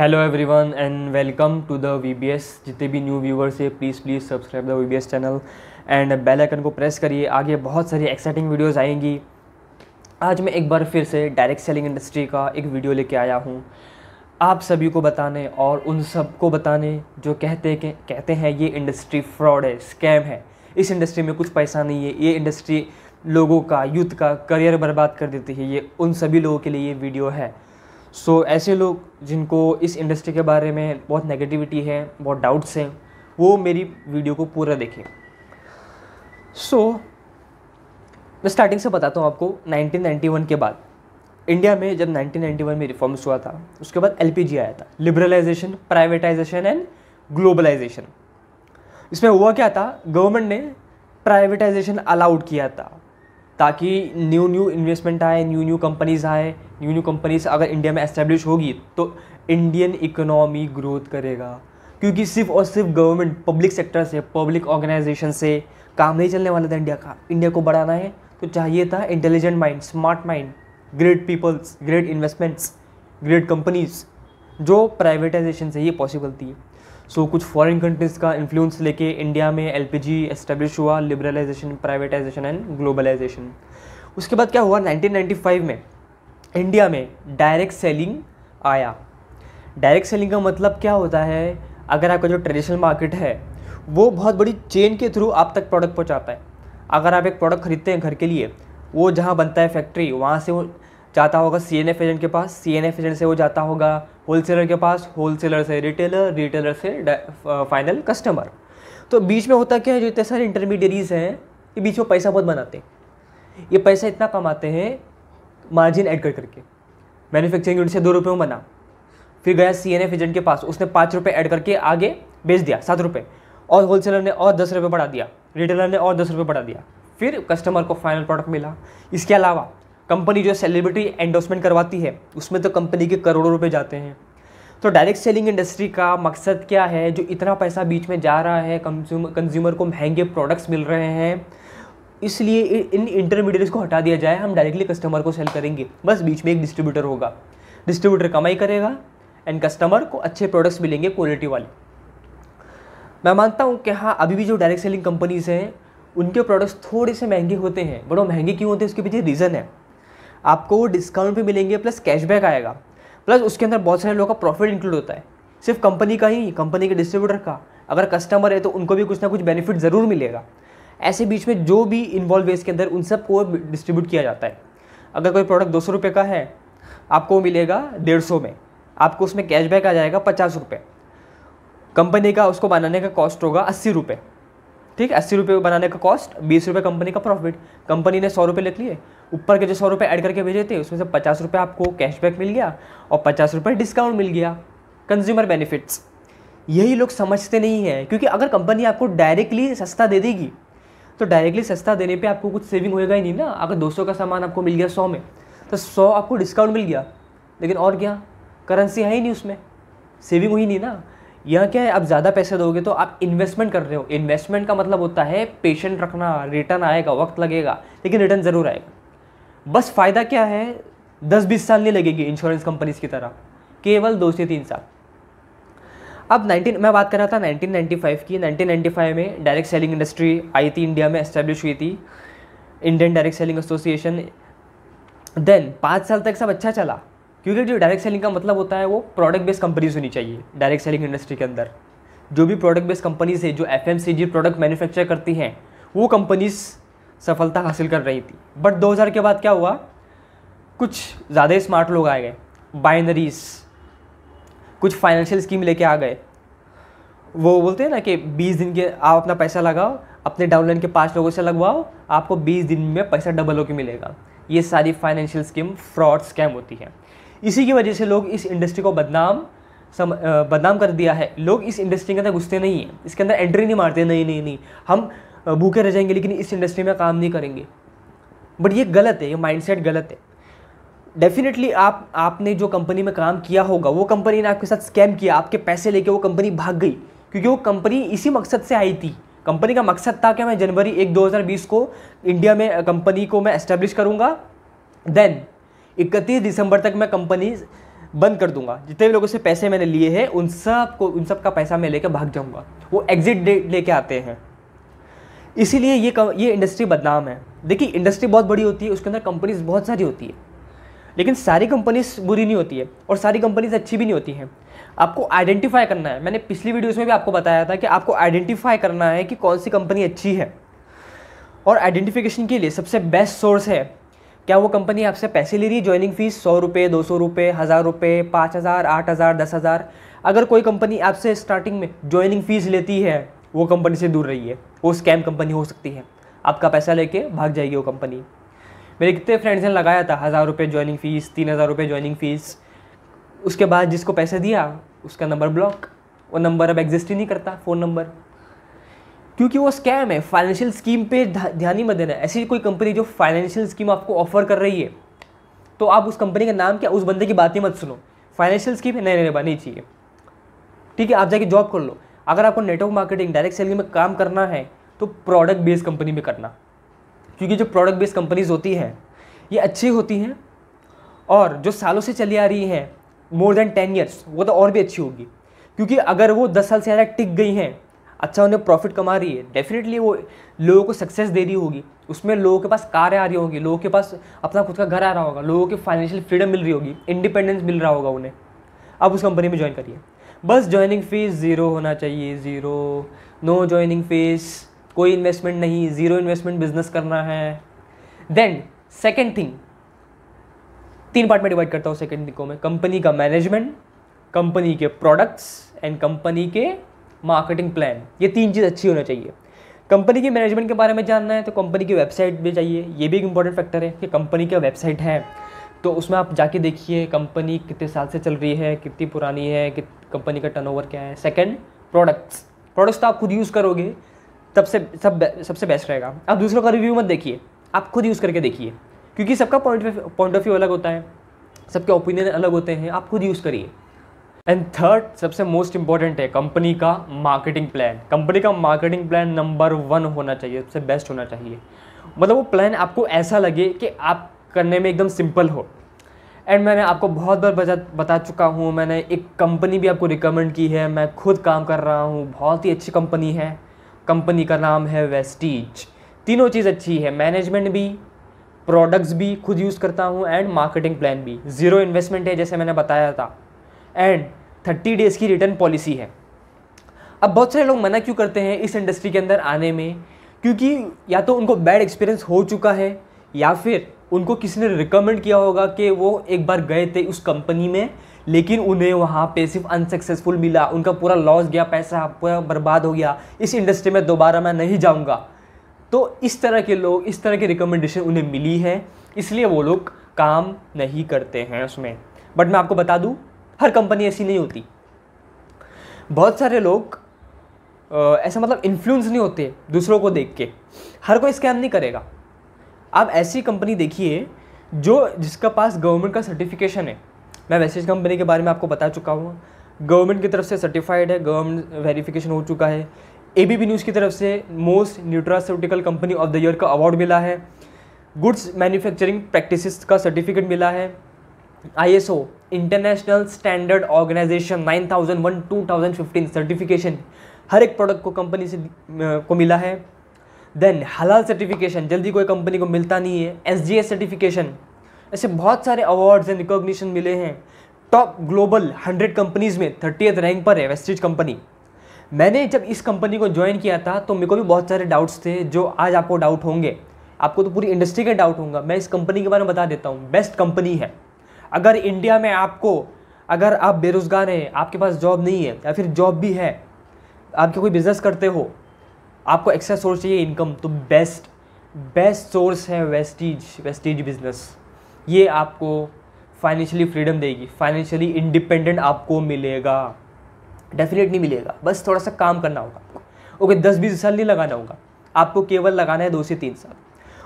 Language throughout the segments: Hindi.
hello everyone and welcome to the VBS जितने भी न्यू व्यूवर्स है please please subscribe the VBS channel and bell icon को प्रेस करिए आगे बहुत सारी एक्साइटिंग वीडियोस आएंगी आज मैं एक बार फिर से डायरेक्ट सेलिंग इंडस्ट्री का एक वीडियो लेके आया हूँ आप सभी को बताने और उन सबको बताने जो कहते के, कहते हैं ये इंडस्ट्री फ्रॉड है स्कैम है इस इंडस्ट्री में कुछ पैसा नहीं है ये इंडस्ट्री लोगों का यूथ का करियर बर्बाद कर देती है ये उन सभी लोगों के लिए ये वीडियो है सो so, ऐसे लोग जिनको इस इंडस्ट्री के बारे में बहुत नेगेटिविटी है बहुत डाउट्स हैं वो मेरी वीडियो को पूरा देखें सो so, मैं स्टार्टिंग से बताता हूँ आपको 1991 के बाद इंडिया में जब 1991 में रिफॉर्म्स हुआ था उसके बाद एल आया था लिबरलाइजेशन प्राइवेटाइजेशन एंड ग्लोबलाइजेशन इसमें हुआ क्या था गवर्नमेंट ने प्राइवेटाइजेशन अलाउड किया था ताकि न्यू न्यू इन्वेस्टमेंट आए न्यू न्यू कंपनीज आए न्यू न्यू कंपनीज अगर इंडिया में इस्टेब्लिश होगी तो इंडियन इकोनॉमी ग्रोथ करेगा क्योंकि सिर्फ और सिर्फ गवर्नमेंट पब्लिक सेक्टर से पब्लिक ऑर्गेनाइजेशन से काम नहीं चलने वाला था इंडिया का इंडिया को बढ़ाना है तो चाहिए था intelligent mind smart mind great peoples great investments great companies जो प्राइवेटाइजेशन से ये पॉसिबल थी सो so, कुछ फॉरेन कंट्रीज़ का इन्फ्लुएंस लेके इंडिया में एल पी जी एस्टेब्लिश हुआ लिबरलाइजेशन प्राइवेटाइजेशन एंड ग्लोबलाइजेशन उसके बाद क्या हुआ 1995 में इंडिया में डायरेक्ट सेलिंग आया डायरेक्ट सेलिंग का मतलब क्या होता है अगर आपका जो ट्रेडिशनल मार्केट है वो बहुत बड़ी चेन के थ्रू आप तक प्रोडक्ट पहुंचाता है अगर आप एक प्रोडक्ट खरीदते हैं घर के लिए वो जहाँ बनता है फैक्ट्री वहाँ से वो जाता होगा सी एन एफ एजेंट के पास सी एन एफ एजेंट से वो जाता होगा होलसेलर के पास होलसेलर से रिटेलर रिटेलर से फाइनल कस्टमर uh, तो बीच में होता क्या है जो इतने सारे इंटरमीडियरीज हैं ये बीच में पैसा बहुत बनाते हैं ये पैसा इतना कमाते हैं मार्जिन ऐड कर करके मैन्युफैक्चरिंग यूनिट से दो रुपये में बना फिर गया सी एन एफ एजेंट के पास उसने पाँच रुपये ऐड करके आगे बेच दिया सात रुपये और होलसेलर ने और दस रुपये बढ़ा दिया रिटेलर ने और दस रुपये बढ़ा दिया फिर कस्टमर को फाइनल प्रोडक्ट मिला इसके अलावा कंपनी जो सेलिब्रिटी एंडोसमेंट करवाती है उसमें तो कंपनी के करोड़ों रुपये जाते हैं तो डायरेक्ट सेलिंग इंडस्ट्री का मकसद क्या है जो इतना पैसा बीच में जा रहा है कंज्यूमर को महंगे प्रोडक्ट्स मिल रहे हैं इसलिए इन इंटरमीडिएट्स को हटा दिया जाए हम डायरेक्टली कस्टमर को सेल करेंगे बस बीच में एक डिस्ट्रीब्यूटर होगा डिस्ट्रीब्यूटर कमाई करेगा एंड कस्टमर को अच्छे प्रोडक्ट्स मिलेंगे क्वालिटी वाले मैं मानता हूँ कि हाँ अभी भी जो डायरेक्ट सेलिंग कंपनीज़ हैं उनके प्रोडक्ट्स थोड़े से महंगे होते हैं बट वो महंगे क्यों होते हैं उसके पीछे रीज़न है आपको वो डिस्काउंट भी मिलेंगे प्लस कैशबैक आएगा प्लस उसके अंदर बहुत सारे लोगों का प्रॉफिट इंक्लूड होता है सिर्फ कंपनी का ही कंपनी के डिस्ट्रीब्यूटर का अगर कस्टमर है तो उनको भी कुछ ना कुछ बेनिफिट ज़रूर मिलेगा ऐसे बीच में जो भी इन्वॉल्व है इसके अंदर उन सब को डिस्ट्रीब्यूट किया जाता है अगर कोई प्रोडक्ट दो सौ का है आपको मिलेगा डेढ़ सौ में आपको उसमें कैशबैक आ जाएगा पचास रुपये कंपनी का उसको बनाने का कॉस्ट होगा अस्सी रुपये ठीक है अस्सी रुपये बनाने का कॉस्ट बीस रुपये कंपनी का प्रॉफिट कंपनी ने सौ रुपये लिख लिए ऊपर के जो सौ रुपये ऐड करके भेजे थे उसमें से पचास रुपये आपको कैशबैक मिल गया और पचास रुपये डिस्काउंट मिल गया कंज्यूमर बेनिफिट्स यही लोग समझते नहीं हैं क्योंकि अगर कंपनी आपको डायरेक्टली सस्ता दे देगी तो डायरेक्टली सस्ता देने पे आपको कुछ सेविंग होएगा ही नहीं ना अगर 200 का सामान आपको मिल गया 100 में तो 100 आपको डिस्काउंट मिल गया लेकिन और क्या करेंसी है ही नहीं उसमें सेविंग हुई नहीं ना यहाँ क्या है आप ज़्यादा पैसे दोगे तो आप इन्वेस्टमेंट कर रहे हो इन्वेस्टमेंट का मतलब होता है पेशेंट रखना रिटर्न आएगा वक्त लगेगा लेकिन रिटर्न ज़रूर आएगा बस फ़ायदा क्या है दस बीस साल नहीं लगेगी इंश्योरेंस कंपनीज की तरह केवल दो से तीन साल अब 19 मैं बात कर रहा था 1995 की 1995 में डायरेक्ट सेलिंग इंडस्ट्री आई थी इंडिया में इस्टेब्लिश हुई थी Indian direct selling association then पाँच साल तक सब अच्छा चला क्योंकि जो डायरेक्ट सेलिंग का मतलब होता है वो प्रोडक्ट बेस्ड कंपनीज होनी चाहिए डायरेक्ट सेलिंग इंडस्ट्री के अंदर जो भी प्रोडक्ट बेस्ड कंपनीज है जो एफ प्रोडक्ट मैन्युफैक्चर करती हैं वो कंपनीज सफलता हासिल कर रही थी बट 2000 के बाद क्या हुआ कुछ ज़्यादा स्मार्ट लोग आ गए बाइनरीज कुछ फाइनेंशियल स्कीम लेके आ गए वो बोलते हैं ना कि बीस दिन के आप अपना पैसा लगाओ अपने डाउनलाइन के पाँच लोगों से लगवाओ आपको बीस दिन में पैसा डबल होकर मिलेगा ये सारी फाइनेंशियल स्कीम फ्रॉड स्कैम होती है इसी की वजह से लोग इस इंडस्ट्री को बदनाम सम बदनाम कर दिया है लोग इस इंडस्ट्री के अंदर घुसते नहीं हैं इसके अंदर एंट्री नहीं मारते नहीं नहीं नहीं हम भूखे रह जाएंगे लेकिन इस इंडस्ट्री में काम नहीं करेंगे बट ये गलत है ये माइंडसेट गलत है डेफिनेटली आप आपने जो कंपनी में काम किया होगा वो कंपनी ने आपके साथ स्कैम किया आपके पैसे लेके वो कंपनी भाग गई क्योंकि वो कंपनी इसी मकसद से आई थी कंपनी का मकसद था कि मैं जनवरी एक 2020 को इंडिया में कंपनी को मैं एस्टेब्लिश करूँगा देन इकतीस दिसंबर तक मैं कंपनी बंद कर दूंगा जितने भी लोगों से पैसे मैंने लिए हैं उन सब को उन सब का पैसा मैं लेकर भाग जाऊंगा वो एग्जिट डेट लेके आते हैं इसीलिए ये ये इंडस्ट्री बदनाम है देखिए इंडस्ट्री बहुत बड़ी होती है उसके अंदर कंपनीज बहुत सारी होती है लेकिन सारी कंपनीज बुरी नहीं होती है और सारी कंपनीज अच्छी भी नहीं होती हैं आपको आइडेंटिफाई करना है मैंने पिछली वीडियोज़ में भी आपको बताया था कि आपको आइडेंटिफाई करना है कि कौन सी कंपनी अच्छी है और आइडेंटिफिकेशन के लिए सबसे बेस्ट सोर्स है क्या वो कंपनी आपसे पैसे ले रही है ज्वाइनिंग फ़ीस सौ रुपये दो सौ रुपये हज़ार रुपये पाँच हज़ार आठ हज़ार दस हज़ार अगर कोई कंपनी आपसे स्टार्टिंग में ज्वाइनिंग फ़ीस लेती है वो कंपनी से दूर रहिए वो स्कैम कंपनी हो सकती है आपका पैसा लेके भाग जाएगी वो कंपनी मेरे कितने फ्रेंड्स ने लगाया था हज़ार रुपये ज्वाइनिंग फ़ीस तीन हज़ार रुपये ज्वाइनिंग फ़ीस उसके बाद जिसको पैसे दिया उसका नंबर ब्लॉक वो नंबर अब एग्जिस्ट ही नहीं करता फ़ोन नंबर क्योंकि वो स्कैम है फाइनेंशियल स्कीम पे ध्यान ही मत देना ऐसी कोई कंपनी जो फाइनेंशियल स्कीम आपको ऑफर कर रही है तो आप उस कंपनी का नाम क्या उस बंदे की बातें मत सुनो फाइनेंशियल स्कीम है नहीं नहीं नहीं चाहिए ठीक है आप जाके जॉब कर लो अगर आपको नेटवर्क मार्केटिंग डायरेक्ट सेलिंग में काम करना है तो प्रोडक्ट बेस्ड कंपनी में करना क्योंकि जो प्रोडक्ट बेस्ड कंपनीज होती हैं ये अच्छी होती हैं और जो सालों से चली आ रही हैं मोर देन टेन ईयर्स वो तो और भी अच्छी होगी क्योंकि अगर वो दस साल से ज़्यादा टिक गई हैं अच्छा उन्हें प्रॉफिट कमा रही है डेफिनेटली वो लोगों को सक्सेस दे रही होगी उसमें लोगों के पास कार आ रही होगी लोगों के पास अपना खुद का घर आ रहा होगा लोगों के फाइनेंशियल फ्रीडम मिल रही होगी इंडिपेंडेंस मिल रहा होगा उन्हें अब उस कंपनी में ज्वाइन करिए बस ज्वाइनिंग फ़ीस ज़ीरो होना चाहिए ज़ीरो नो ज्वाइनिंग फ़ीस कोई इन्वेस्टमेंट नहीं ज़ीरो इन्वेस्टमेंट बिजनेस करना है देन सेकेंड थिंग तीन पार्ट में डिवाइड करता हूँ सेकेंड थिंग को मैं कंपनी का मैनेजमेंट कंपनी के प्रोडक्ट्स एंड कंपनी के मार्केटिंग प्लान ये तीन चीज़ अच्छी होना चाहिए कंपनी के मैनेजमेंट के बारे में जानना है तो कंपनी की वेबसाइट भी चाहिए ये भी एक इंपॉर्टेंट फैक्टर है कि कंपनी का वेबसाइट है तो उसमें आप जाके देखिए कंपनी कितने साल से चल रही है कितनी पुरानी है कि कंपनी का टर्नओवर क्या है सेकंड प्रोडक्ट्स प्रोडक्ट्स तो आप खुद यूज़ करोगे तब से सब सबसे बेस्ट रहेगा आप दूसरों का रिव्यू मत देखिए आप खुद यूज़ करके देखिए क्योंकि सबका पॉइंट पॉइंट ऑफ व्यू अलग होता है सबके ओपिनियन अलग होते हैं आप खुद यूज़ करिए एंड थर्ड सबसे मोस्ट इंपॉर्टेंट है कंपनी का मार्केटिंग प्लान कंपनी का मार्केटिंग प्लान नंबर वन होना चाहिए सबसे बेस्ट होना चाहिए मतलब वो प्लान आपको ऐसा लगे कि आप करने में एकदम सिंपल हो एंड मैंने आपको बहुत बार बजा बता चुका हूँ मैंने एक कंपनी भी आपको रिकमेंड की है मैं खुद काम कर रहा हूँ बहुत ही अच्छी कंपनी है कंपनी का नाम है वेस्टीज तीनों चीज़ अच्छी है मैनेजमेंट भी प्रोडक्ट्स भी खुद यूज़ करता हूँ एंड मार्केटिंग प्लान भी ज़ीरो इन्वेस्टमेंट है जैसे मैंने बताया था एंड थर्टी डेज़ की रिटर्न पॉलिसी है अब बहुत सारे लोग मना क्यों करते हैं इस इंडस्ट्री के अंदर आने में क्योंकि या तो उनको बैड एक्सपीरियंस हो चुका है या फिर उनको किसी ने रिकमेंड किया होगा कि वो एक बार गए थे उस कंपनी में लेकिन उन्हें वहाँ पे सिर्फ अनसक्सेसफुल मिला उनका पूरा लॉस गया पैसा पूरा बर्बाद हो गया इस इंडस्ट्री में दोबारा मैं नहीं जाऊँगा तो इस तरह के लोग इस तरह की रिकमेंडेशन उन्हें मिली है इसलिए वो लोग काम नहीं करते हैं उसमें बट मैं आपको बता दूँ हर कंपनी ऐसी नहीं होती बहुत सारे लोग ऐसा मतलब इन्फ्लुएंस नहीं होते दूसरों को देख के हर कोई स्कैम नहीं करेगा आप ऐसी कंपनी देखिए जो जिसका पास गवर्नमेंट का सर्टिफिकेशन है मैं मैसेज कंपनी के बारे में आपको बता चुका हूँ गवर्नमेंट की तरफ से सर्टिफाइड है गवर्नमेंट वेरिफिकेशन हो चुका है बी न्यूज़ की तरफ से most nutraceutical company of the year का अवार्ड मिला है गुड्स मैन्युफैक्चरिंग प्रैक्टिसेस का सर्टिफिकेट मिला है ISO international standard organisation thousand fifteen certification हर एक प्रोडक्ट को कंपनी से को मिला है देन हलाल सर्टिफिकेशन जल्दी कोई कंपनी को मिलता नहीं है एस सर्टिफिकेशन ऐसे बहुत सारे अवार्ड्स एंड रिकॉग्निशन मिले हैं टॉप ग्लोबल हंड्रेड कंपनीज़ में थर्टी रैंक पर है वेस्टिज कंपनी मैंने जब इस कंपनी को ज्वाइन किया था तो मेरे को भी बहुत सारे डाउट्स थे जो आज आपको डाउट होंगे आपको तो पूरी इंडस्ट्री के डाउट होगा मैं इस कंपनी के बारे में बता देता हूँ बेस्ट कंपनी है अगर इंडिया में आपको अगर आप बेरोज़गार हैं आपके पास जॉब नहीं है या फिर जॉब भी है आपके कोई बिज़नेस करते हो आपको एक्स्ट्रा सोर्स चाहिए इनकम तो बेस्ट बेस्ट सोर्स है वेस्टीज वेस्टीज बिजनेस ये आपको फाइनेंशियली फ्रीडम देगी फाइनेंशियली इंडिपेंडेंट आपको मिलेगा डेफिनेटली मिलेगा बस थोड़ा सा काम करना होगा आपको ओके दस बीस साल नहीं लगाना होगा आपको केवल लगाना है दो से तीन साल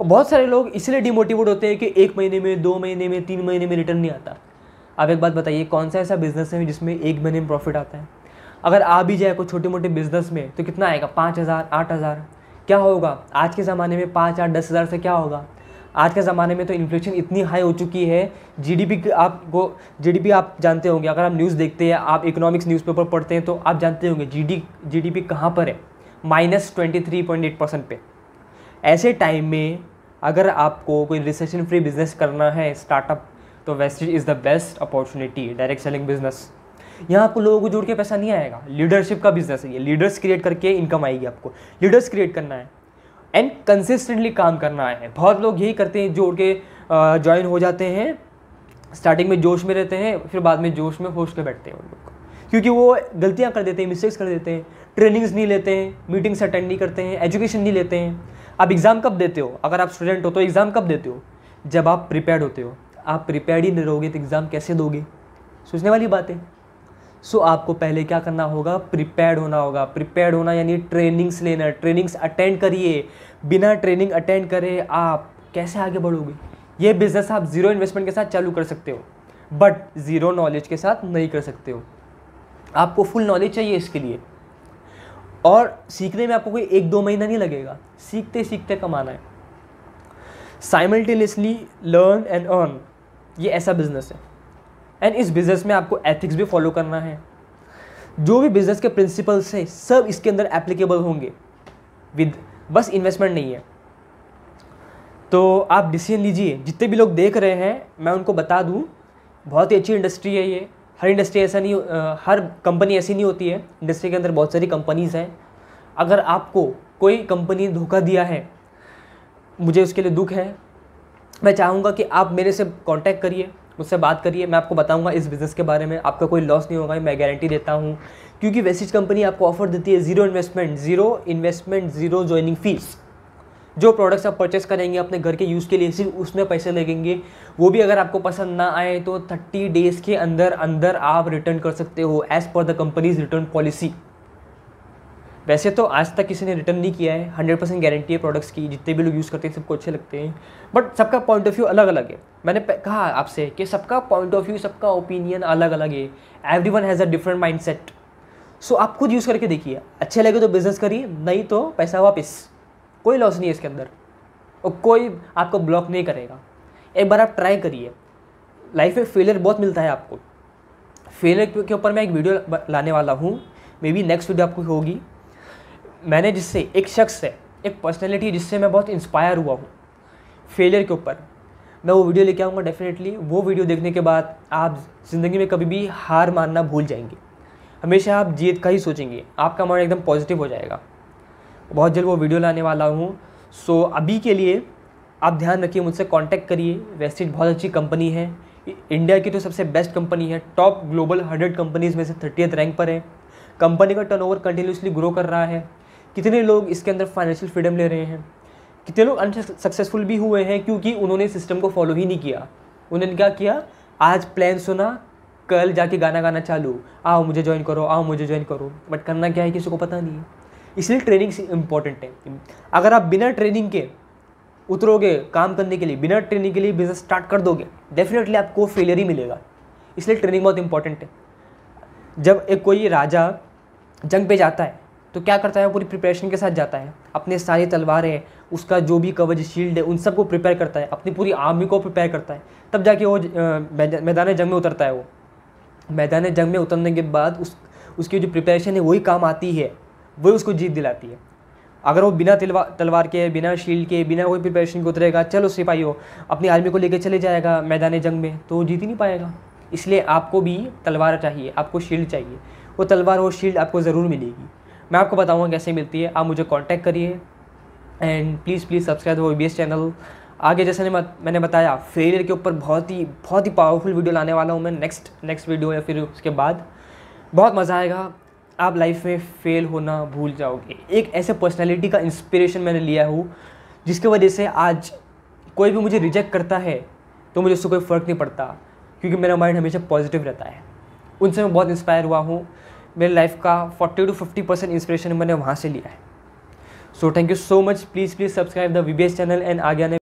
और बहुत सारे लोग इसलिए डिमोटिवेट होते हैं कि एक महीने में दो महीने में तीन महीने में रिटर्न नहीं आता आप एक बात बताइए कौन सा ऐसा बिजनेस है जिसमें एक महीने में प्रॉफिट आता है अगर आ भी जाए कोई छोटे मोटे बिजनेस में तो कितना आएगा पाँच हज़ार आठ हज़ार क्या होगा आज के ज़माने में पाँच आठ दस हज़ार से क्या होगा आज के ज़माने में तो इन्फ्लेशन इतनी हाई हो चुकी है जीडीपी आपको जीडीपी आप जानते होंगे अगर आप न्यूज़ देखते हैं आप इकोनॉमिक्स न्यूज़पेपर पढ़ते हैं तो आप जानते होंगे G D G D P कहाँ पर है minus twenty three point eight percent पे ऐसे टाइम में अगर आपको कोई रिसेशन फ्री बिजनेस करना है स्टार्टअप तो Vestige is the best opportunity direct selling business यहाँ आपको लोगों को जोड़ के पैसा नहीं आएगा लीडरशिप का बिजनेस है ये लीडर्स क्रिएट करके इनकम आएगी आपको लीडर्स क्रिएट करना है एंड कंसिस्टेंटली काम करना है बहुत लोग यही करते हैं जोड़ के ज्वाइन हो जाते हैं स्टार्टिंग में जोश में रहते हैं फिर बाद में जोश में होश के बैठते हैं उन लोग क्योंकि वो गलतियाँ कर देते हैं मिस्टेक्स कर देते हैं ट्रेनिंग्स नहीं लेते हैं मीटिंग्स अटेंड नहीं करते हैं एजुकेशन नहीं लेते हैं आप एग्ज़ाम कब देते हो अगर आप स्टूडेंट हो तो एग्ज़ाम कब देते हो जब आप प्रिपेयर्ड होते हो आप प्रिपेयर्ड ही नहीं रहोगे तो एग्ज़ाम कैसे दोगे सोचने वाली बात है सो आपको पहले क्या करना होगा प्रिपेयर्ड होना होगा प्रिपेयर्ड होना यानी ट्रेनिंग्स लेना ट्रेनिंग्स अटेंड करिए बिना ट्रेनिंग अटेंड करे आप कैसे आगे बढ़ोगे ये बिज़नेस आप ज़ीरो इन्वेस्टमेंट के साथ चालू कर सकते हो बट ज़ीरो नॉलेज के साथ नहीं कर सकते हो आपको फुल नॉलेज चाहिए इसके लिए और सीखने में आपको कोई एक दो महीना नहीं लगेगा सीखते सीखते कमाना है साइमल्टेनियसली लर्न एंड अर्न ये ऐसा बिजनेस है एंड इस बिज़नेस में आपको एथिक्स भी फॉलो करना है जो भी बिज़नेस के प्रिंसिपल्स हैं सब इसके अंदर एप्लीकेबल होंगे विद बस इन्वेस्टमेंट नहीं है तो आप डिसीजन लीजिए जितने भी लोग देख रहे हैं मैं उनको बता दूँ बहुत ही अच्छी इंडस्ट्री है ये हर इंडस्ट्री ऐसा नहीं हर कंपनी ऐसी नहीं होती है इंडस्ट्री के अंदर बहुत सारी कंपनीज़ हैं अगर आपको कोई कंपनी धोखा दिया है मुझे उसके लिए दुख है मैं चाहूँगा कि आप मेरे से कांटेक्ट करिए मुझसे बात करिए मैं आपको बताऊंगा इस बिज़नेस के बारे में आपका कोई लॉस नहीं होगा मैं गारंटी देता हूँ क्योंकि वेस्टिज कंपनी आपको ऑफर देती है zero investment zero investment zero joining fees जो प्रोडक्ट्स आप परचेस करेंगे अपने घर के यूज़ के लिए सिर्फ उसमें पैसे लगेंगे वो भी अगर आपको पसंद ना आए तो थर्टी डेज़ के अंदर अंदर आप रिटर्न कर सकते हो as per the companies written policy वैसे तो आज तक किसी ने रिटर्न नहीं किया है हंड्रेड परसेंट गारंटी है प्रोडक्ट्स की जितने भी लोग यूज़ करते हैं सबको अच्छे लगते हैं बट सबका पॉइंट ऑफ व्यू अलग अलग है मैंने कहा आपसे कि सबका पॉइंट ऑफ व्यू सबका ओपिनियन अलग अलग है every one has a different mindset so आप खुद यूज़ करके देखिए अच्छे लगे तो बिज़नेस करिए नहीं तो पैसा वापस कोई लॉस नहीं है इसके अंदर और कोई आपको ब्लॉक नहीं करेगा एक बार आप ट्राई करिए लाइफ में फेलियर बहुत मिलता है आपको फेलियर के ऊपर मैं एक वीडियो लाने वाला हूँ मे बी नेक्स्ट वीडियो आपको होगी मैंने जिससे एक शख्स है एक पर्सनैलिटी जिससे मैं बहुत इंस्पायर हुआ हूँ फेलियर के ऊपर मैं वो वीडियो लेके आऊँगा डेफिनेटली वो वीडियो देखने के बाद आप ज़िंदगी में कभी भी हार मानना भूल जाएंगे हमेशा आप जीत का ही सोचेंगे आपका मन एकदम पॉजिटिव हो जाएगा बहुत जल्द वो वीडियो लाने वाला हूँ सो अभी के लिए आप ध्यान रखिए मुझसे कांटेक्ट करिए वेस्टिज बहुत अच्छी कंपनी है इंडिया की तो सबसे बेस्ट कंपनी है टॉप ग्लोबल हंड्रेड कंपनीज़ में से थर्टियथ रैंक पर है कंपनी का टर्नओवर कंटिन्यूसली ग्रो कर रहा है कितने लोग इसके अंदर फाइनेंशियल फ्रीडम ले रहे हैं कितने लोग अनसक्सेसफुल भी हुए हैं क्योंकि उन्होंने सिस्टम को फॉलो ही नहीं किया उन्होंने क्या किया आज प्लान सुना कल जाके गाना गाना चालू आओ मुझे ज्वाइन करो आओ मुझे ज्वाइन करो बट करना क्या है किसी को पता नहीं है इसलिए ट्रेनिंग इंपॉर्टेंट है अगर आप बिना ट्रेनिंग के उतरोगे काम करने के लिए बिना ट्रेनिंग के लिए बिजनेस स्टार्ट कर दोगे डेफिनेटली आपको फेलियर ही मिलेगा इसलिए ट्रेनिंग बहुत इंपॉर्टेंट है जब एक कोई राजा जंग पे जाता है तो क्या करता है पूरी प्रिपरेशन के साथ जाता है अपने सारी तलवार है उसका जो भी कवच शील्ड है उन सबको प्रिपेयर करता है अपनी पूरी आर्मी को प्रिपेयर करता है तब जाके वो मैदान जंग में उतरता है वो मैदान जंग में उतरने के बाद उस उसकी जो प्रिपरेशन है वही काम आती है वही उसको जीत दिलाती है अगर वो बिना तलवार के बिना शील्ड के बिना कोई प्रिपरेशन के उतरेगा चलो सिपाही हो अपनी आर्मी को लेकर चले जाएगा मैदान जंग में तो वो जीत ही नहीं पाएगा इसलिए आपको भी तलवार चाहिए आपको शील्ड चाहिए वो तलवार और शील्ड आपको ज़रूर मिलेगी मैं आपको बताऊँगा कैसे मिलती है आप मुझे कॉन्टैक्ट करिए and please please subscribe O B channel आगे जैसे मैं मैंने बताया फेलियर के ऊपर बहुत ही बहुत ही पावरफुल वीडियो लाने वाला हूँ मैं नेक्स्ट नेक्स्ट वीडियो या फिर उसके बाद बहुत मज़ा आएगा आप लाइफ में फेल होना भूल जाओगे एक ऐसे पर्सनैलिटी का इंस्पिरेशन मैंने लिया हूँ जिसकी वजह से आज कोई भी मुझे रिजेक्ट करता है तो मुझे उससे कोई फ़र्क नहीं पड़ता क्योंकि मेरा माइंड हमेशा पॉजिटिव रहता है उनसे मैं बहुत इंस्पायर हुआ हूँ मेरे लाइफ का 40 टू 50 परसेंट इंस्पिरेशन मैंने वहाँ से लिया है so thank you so much please please subscribe the VBS channel and आगे आने